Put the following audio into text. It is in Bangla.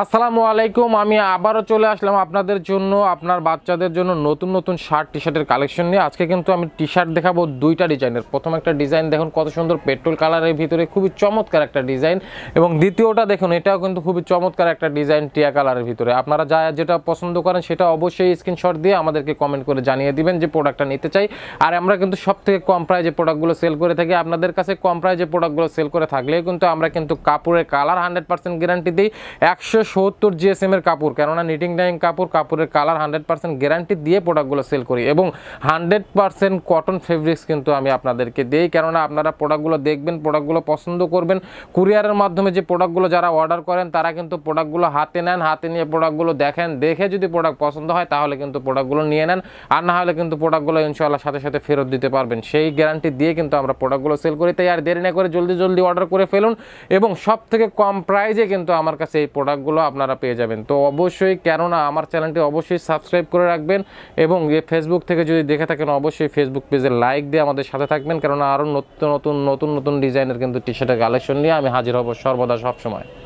আসসালামু আলাইকুম আমি আবারও চলে আসলাম আপনাদের জন্য আপনার বাচ্চাদের জন্য নতুন নতুন শার্ট টি শার্টের কালেকশন নিয়ে আজকে কিন্তু আমি টি শার্ট দেখাবো দুইটা ডিজাইনের প্রথম একটা ডিজাইন দেখুন কত সুন্দর পেট্রোল কালারের ভিতরে খুবই চমৎকার একটা ডিজাইন এবং দ্বিতীয়টা দেখুন এটাও কিন্তু খুবই চমৎকার একটা ডিজাইন টিয়া কালারের ভিতরে আপনারা যা যেটা পছন্দ করেন সেটা অবশ্যই স্ক্রিনশট দিয়ে আমাদেরকে কমেন্ট করে জানিয়ে দিবেন যে প্রোডাক্টটা নিতে চাই আর আমরা কিন্তু সব থেকে কম প্রাইজে প্রোডাক্টগুলো সেল করে থাকি আপনাদের কাছে কম প্রাইজে প্রোডাক্টগুলো সেল করে থাকলেও কিন্তু আমরা কিন্তু কাপড়ের কালার হান্ড্রেড পার্সেন্ট গ্যারান্টি দিই একশো সত্তর জিএসএম এর কাপড় কেননা নিটিং ডাইং কাপড় কাপড়ের কালার হান্ড্রেড পার্সেন্ট গ্যারান্টি দিয়ে প্রোডাক্টগুলো সেল করি এবং হান্ড্রেড পার্সেন্ট কটন ফেব্রিক্স কিন্তু আমি আপনাদেরকে দিই কেননা আপনারা প্রোডাক্টগুলো দেখবেন প্রোডাক্টগুলো পছন্দ করবেন কুরিয়ারের মাধ্যমে যে প্রোডাক্টগুলো যারা অর্ডার করেন তারা কিন্তু প্রোডাক্টগুলো হাতে নেন হাতে নিয়ে প্রোডাক্টগুলো দেখেন দেখে যদি প্রোডাক্ট পছন্দ হয় তাহলে কিন্তু প্রোডাক্টগুলো নিয়ে নেন আর না হলে কিন্তু প্রোডাক্টগুলো ইনশাল্লাহ সাথে সাথে ফেরত দিতে পারবেন সেই গ্যারান্টি দিয়ে কিন্তু আমরা প্রোডাক্টগুলো সেল করি তাই আর দেরি না করে জলদি জলদি অর্ডার করে ফেলুন এবং সব থেকে কম প্রাইজে কিন্তু আমার কাছে এই প্রোডাক্টগুলো ভিডিওগুলো আপনারা পেয়ে যাবেন তো অবশ্যই কেননা আমার চ্যানেলটি অবশ্যই সাবস্ক্রাইব করে রাখবেন এবং এ ফেসবুক থেকে যদি দেখে থাকেন অবশ্যই ফেসবুক পেজে লাইক দিয়ে আমাদের সাথে থাকবেন কেননা আরও নতুন নতুন নতুন নতুন ডিজাইনের কিন্তু টি শার্টের কালেকশন নিয়ে আমি হাজির হব সর্বদা সবসময়